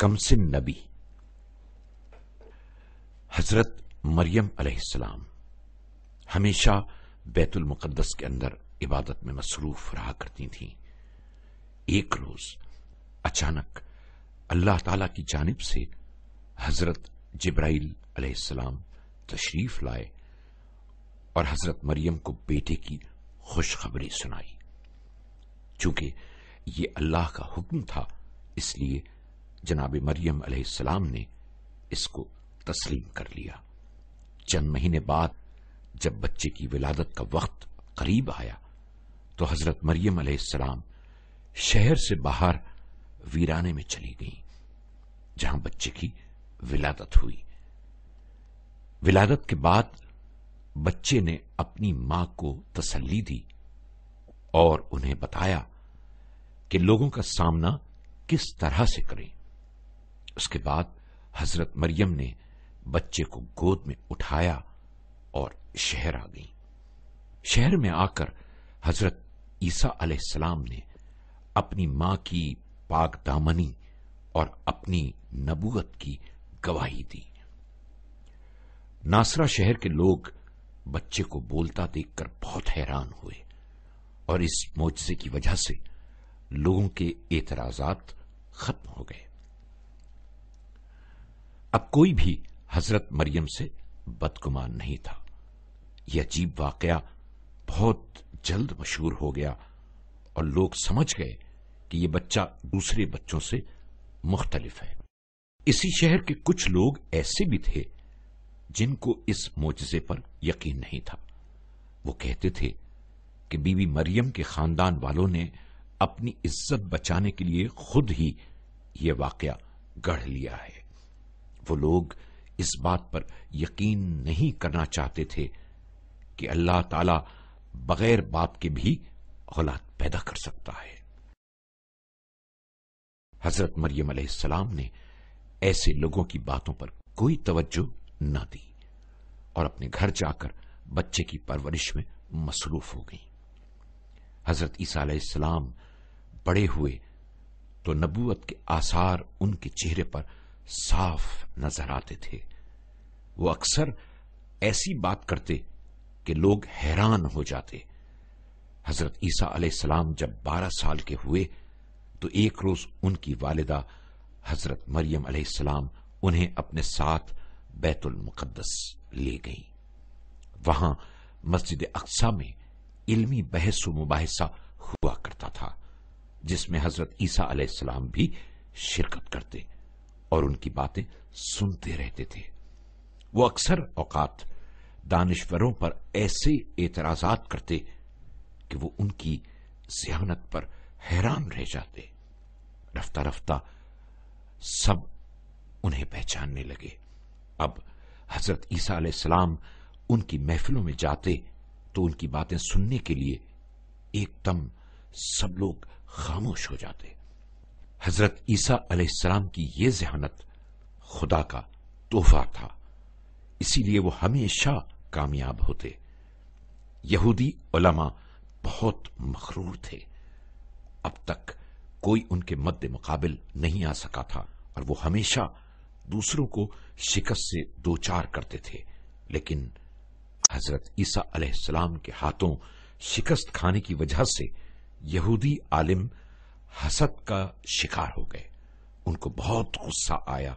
کمسن نبی حضرت مریم علیہ السلام ہمیشہ بیت المقدس کے اندر عبادت میں مصروف رہا کرتی تھیں اللہ تعالی کی جانب سے حضرت جبرائیل علیہ السلام تشریف لائے اور حضرت مریم کو بیٹے کی خوشخبری سنائی چونکہ یہ اللہ کا حکم تھا اس لیے جناب مریم علیہ السلام نے اس کو تسلیم کر لیا چند مہینے بعد جب بچے کی ولادت کا وقت قریب آیا تو حضرت مریم علیہ السلام شہر سے باہر ویرانے میں چلی گئی جہاں بچے کی ولادت ہوئی ولادت کے بعد بچے نے اپنی ماں کو تسلی دی اور انہیں بتایا کہ لوگوں کا سامنا کس طرح سے کریں اس کے بعد حضرت مریم نے بچے کو گود میں اٹھایا اور شہر آ گئی شہر میں آ کر حضرت عیسیٰ علیہ السلام نے اپنی ماں کی پاک دامنی اور اپنی نبوت کی گواہی دی ناسرا شہر کے لوگ بچے کو بولتا دیکھ کر بہت حیران ہوئے اور اس موجزے کی وجہ سے لوگوں کے اعتراضات ختم ہو گئے اب کوئی بھی حضرت مریم سے بدگمان نہیں تھا یہ عجیب واقعہ بہت جلد مشہور ہو گیا اور لوگ سمجھ گئے کہ یہ بچہ دوسرے بچوں سے مختلف ہے اسی شہر کے کچھ لوگ ایسے بھی تھے جن کو اس معجزے پر یقین نہیں تھا وہ کہتے تھے کہ بیوی مریم کے خاندان والوں نے اپنی عزت بچانے کے لیے خود ہی یہ واقعہ گڑھ لیا ہے وہ لوگ اس بات پر یقین نہیں کرنا چاہتے تھے کہ اللہ تعالی بغیر باپ کے بھی اولاد پیدا کر سکتا ہے حضرت مریم علیہ السلام نے ایسے لوگوں کی باتوں پر کوئی توجہ نہ دی اور اپنے گھر جا کر بچے کی پرورش میں مصروف ہو گئی حضرت عیسیٰ علیہ السلام بڑے ہوئے تو نبوت کے آثار ان کے چہرے پر صاف نظر آتے تھے وہ اکثر ایسی بات کرتے کہ لوگ حیران ہو جاتے حضرت عیسیٰ علیہ السلام جب بارہ سال کے ہوئے تو ایک روز ان کی والدہ حضرت مریم علیہ السلام انہیں اپنے ساتھ بیت المقدس لے گئی وہاں مسجد اقسا میں علمی بحث و مباحثہ ہوا کرتا تھا جس میں حضرت عیسیٰ علیہ السلام بھی شرکت کرتے اور ان کی باتیں سنتے رہتے تھے وہ اکثر اوقات دانشوروں پر ایسے اعتراضات کرتے کہ وہ ان کی ذہانت پر حیران رہ جاتے رفتہ رفتہ سب انہیں پہچاننے لگے اب حضرت عیسیٰ علیہ السلام ان کی محفلوں میں جاتے تو ان کی باتیں سننے کے لیے ایک دم سب لوگ خاموش ہو جاتے حضرت عیسیٰ علیہ السلام کی یہ ذہانت خدا کا تحفہ تھا اسی لیے وہ ہمیشہ کامیاب ہوتے یہودی علماء بہت مخرور تھے اب تک کوئی ان کے مد مقابل نہیں آ سکا تھا اور وہ ہمیشہ دوسروں کو شکست سے دوچار کرتے تھے لیکن حضرت عیسیٰ علیہ السلام کے ہاتھوں شکست کھانے کی وجہ سے یہودی عالم حسد کا شکار ہو گئے ان کو بہت غصہ آیا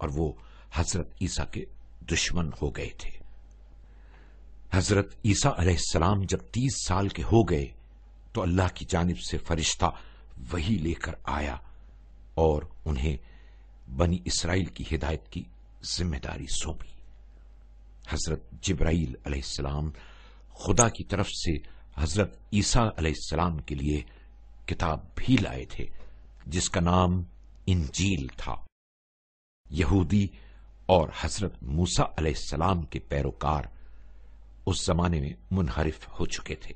اور وہ حضرت عیسیٰ کے دشمن ہو گئے تھے حضرت عیسیٰ علیہ السلام جب تیس سال کے ہو گئے تو اللہ کی جانب سے فرشتہ وہی لے کر آیا اور انہیں بنی اسرائیل کی ہدایت کی ذمہ داری سونپی حضرت جبرائیل علیہ السلام خدا کی طرف سے حضرت عیسیٰ علیہ السلام کے لیے کتاب بھی لائے تھے جس کا نام انجیل تھا یہودی اور حضرت موسا علیہ السلام کے پیروکار اس زمانے میں منحرف ہو چکے تھے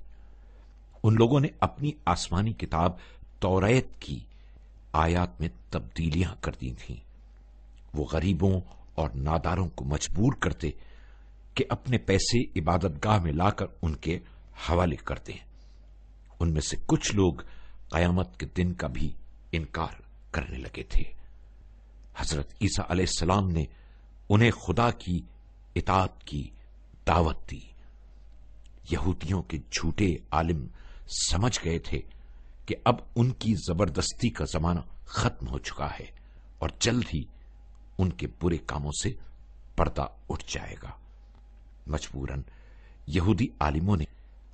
ان لوگوں نے اپنی آسمانی کتاب توریت کی آیات میں تبدیلیاں کر دی تھیں وہ غریبوں اور ناداروں کو مجبور کرتے کہ اپنے پیسے عبادت گاہ میں لا کر ان کے حوالے کرتے ہیں ان میں سے کچھ لوگ قیامت کے دن کا بھی انکار کرنے لگے تھے حضرت عیسیٰ علیہ السلام نے انہیں خدا کی اطاعت کی دعوت دی یہودیوں کے جھوٹے عالم سمجھ گئے تھے کہ اب ان کی زبردستی کا زمانہ ختم ہو چکا ہے اور جلد ہی ان کے برے کاموں سے پردہ اٹھ جائے گا مجبوراً یہودی عالموں نے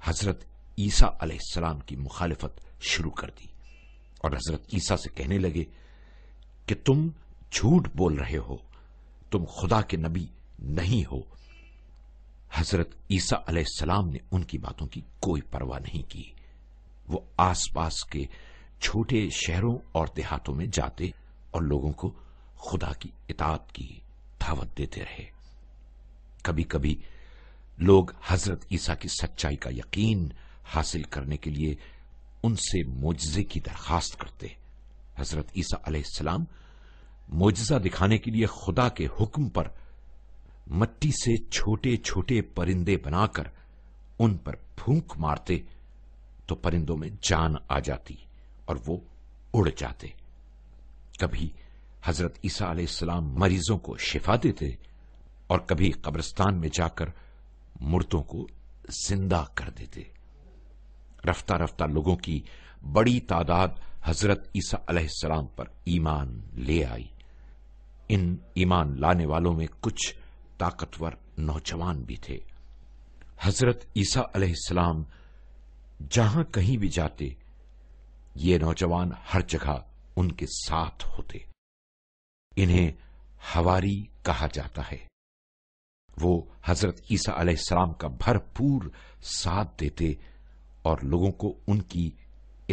حضرت عیسیٰ علیہ السلام کی مخالفت شروع کر دی اور حضرت عیسیٰ سے کہنے لگے کہ تم جھوٹ بول رہے ہو تم خدا کے نبی نہیں ہو حضرت عیسیٰ علیہ السلام نے ان کی کی باتوں کوئی پرواہ نہیں کی وہ آس پاس کے چھوٹے شہروں اور دیہاتوں میں جاتے اور لوگوں کو خدا کی اطاعت کی دعوت دیتے رہے کبھی کبھی لوگ حضرت عیسیٰ کی سچائی کا یقین حاصل کرنے کے لیے ان سے معجز کی درخواست کرتے حضرت عیسیٰ علیہ السلام معجزہ دکھانے کے لیے خدا کے حکم پر مٹی سے چھوٹے چھوٹے پرندے بنا کر ان پر پھونک مارتے تو پرندوں میں جان آ جاتی اور وہ اڑ جاتے کبھی حضرت عیسیٰ علیہ السلام مریضوں کو شفا دیتے اور کبھی قبرستان میں جا کر مردوں کو زندہ کر دیتے رفتہ رفتہ لوگوں کی بڑی تعداد حضرت عیسیٰ علیہ السلام پر ایمان لے آئی ان ایمان لانے والوں میں کچھ طاقتور نوجوان بھی تھے حضرت عیسیٰ علیہ السلام جہاں کہیں بھی جاتے یہ نوجوان ہر جگہ ان کے ساتھ ہوتے انہیں ہواری کہا جاتا ہے وہ حضرت عیسیٰ علیہ السلام کا بھرپور ساتھ دیتے اور لوگوں کو ان کی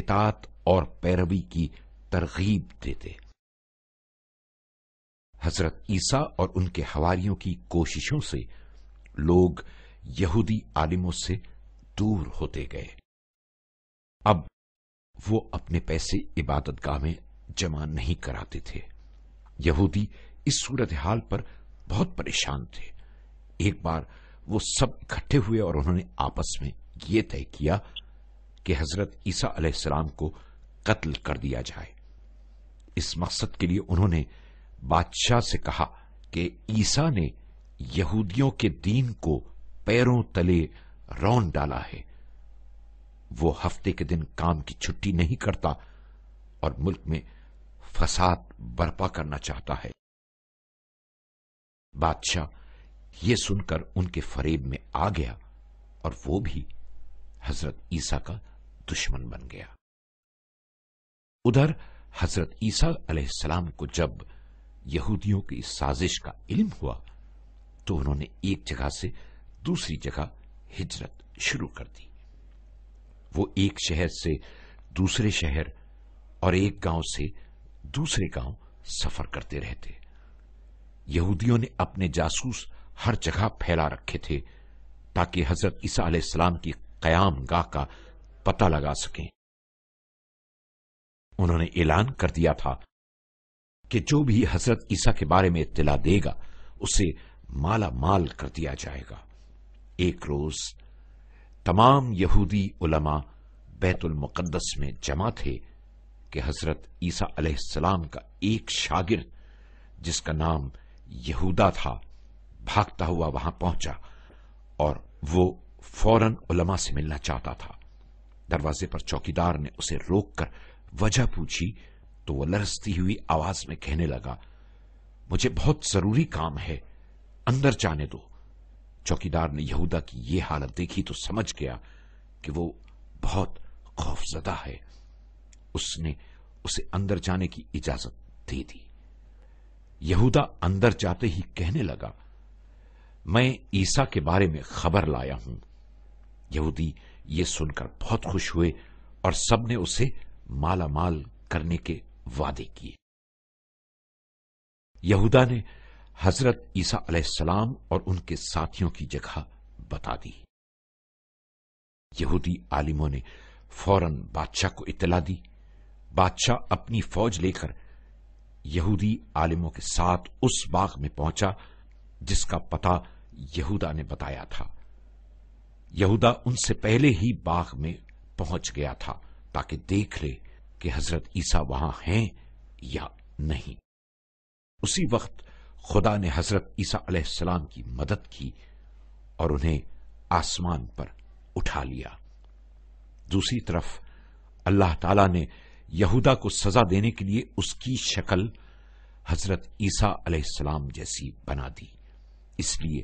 اطاعت اور پیروی کی ترغیب دیتے حضرت عیسیٰ اور ان کے حواریوں کی کوششوں سے لوگ یہودی عالموں سے دور ہوتے گئے اب وہ اپنے پیسے عبادت گاہ میں جمع نہیں کراتے تھے یہودی اس صورتحال پر بہت پریشان تھے ایک بار وہ سب اکٹھے ہوئے اور انہوں نے آپس میں یہ طے کیا کہ حضرت عیسیٰ علیہ السلام کو قتل کر دیا جائے اس مقصد کے لیے انہوں نے بادشاہ سے کہا کہ عیسا نے یہودیوں کے دین کو پیروں تلے رون ڈالا ہے وہ ہفتے کے دن کام کی چھٹی نہیں کرتا اور ملک میں فساد برپا کرنا چاہتا ہے بادشاہ یہ سن کر ان کے فریب میں آ گیا اور وہ بھی حضرت عیسیٰ کا دشمن بن گیا ادھر حضرت عیسیٰ علیہ السلام کو جب یہودیوں کی سازش کا علم ہوا تو انہوں نے ایک جگہ جگہ سے دوسری ہجرت شروع کر دی وہ ایک شہر سے دوسرے شہر اور ایک گاؤں سے دوسرے گاؤں سفر کرتے رہتے یہودیوں نے اپنے جاسوس ہر جگہ پھیلا رکھے تھے تاکہ حضرت عیسیٰ علیہ السلام کی قیام گاہ کا پتہ لگا سکیں انہوں نے اعلان کر دیا تھا کہ جو بھی حضرت عیسیٰ کے بارے میں اطلاع دے گا اسے مالا مال کر دیا جائے گا ایک روز تمام یہودی علماء بیت المقدس میں جمع تھے کہ حضرت عیسیٰ علیہ السلام کا ایک شاگرد جس کا نام یہودا تھا بھاگتا ہوا وہاں پہنچا اور وہ فوراً علماء سے ملنا چاہتا تھا دروازے پر چوکیدار نے اسے روک کر وجہ پوچھی تو وہ لرستی ہوئی آواز میں کہنے لگا مجھے بہت ضروری کام ہے اندر جانے دو چوکیدار نے یہودا کی یہ حالت دیکھی تو سمجھ گیا کہ وہ بہت خوف زدہ ہے اس نے اسے اندر جانے کی اجازت دے دی یہودا اندر جاتے ہی کہنے لگا میں عیسا کے بارے میں خبر لایا ہوں یہودی یہ سن کر بہت خوش ہوئے اور سب نے اسے مالا مال کرنے کے وعدے کیے یہودا نے حضرت عیسا علیہ السلام اور ان کے ساتھیوں کی جگہ بتا دی یہودی عالموں نے فوراً بادشاہ کو اطلاع دی بادشاہ اپنی فوج لے کر یہودی عالموں کے ساتھ اس باغ میں پہنچا جس کا پتا یہودا نے بتایا تھا یہودا ان سے پہلے ہی باغ میں پہنچ گیا تھا تاکہ دیکھ لے کہ حضرت عیسا وہاں ہیں یا نہیں اسی وقت خدا نے حضرت عیسا علیہ السلام کی مدد کی اور انہیں آسمان پر اٹھا لیا دوسری طرف اللہ تعالی نے یہودا کو سزا دینے کے لیے اس کی شکل حضرت عیسا علیہ السلام جیسی بنا دی اس لیے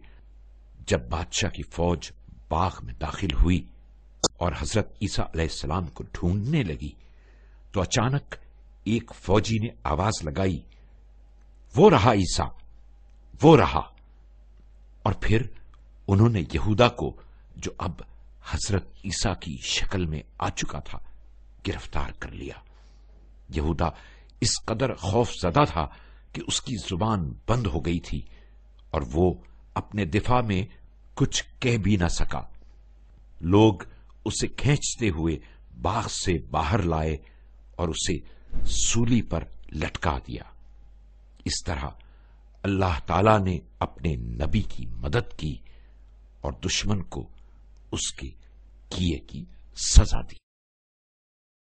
جب بادشاہ کی فوج باغ میں داخل ہوئی اور حضرت عیسیٰ علیہ السلام کو ڈھونڈنے لگی تو اچانک ایک فوجی نے آواز لگائی وہ رہا عیسا کو جو اب حضرت عیسا کی شکل میں آ چکا تھا گرفتار کر لیا یہودا اس قدر خوف زدہ تھا کہ اس کی زبان بند ہو گئی تھی اور وہ اپنے دفاع میں کچھ کہہ بھی نہ سکا لوگ اسے کھینچتے ہوئے باغ سے باہر لائے اور اسے سولی پر لٹکا دیا اس طرح اللہ تعالی نے اپنے نبی کی مدد کی اور دشمن کو اس کے کیے کی سزا دی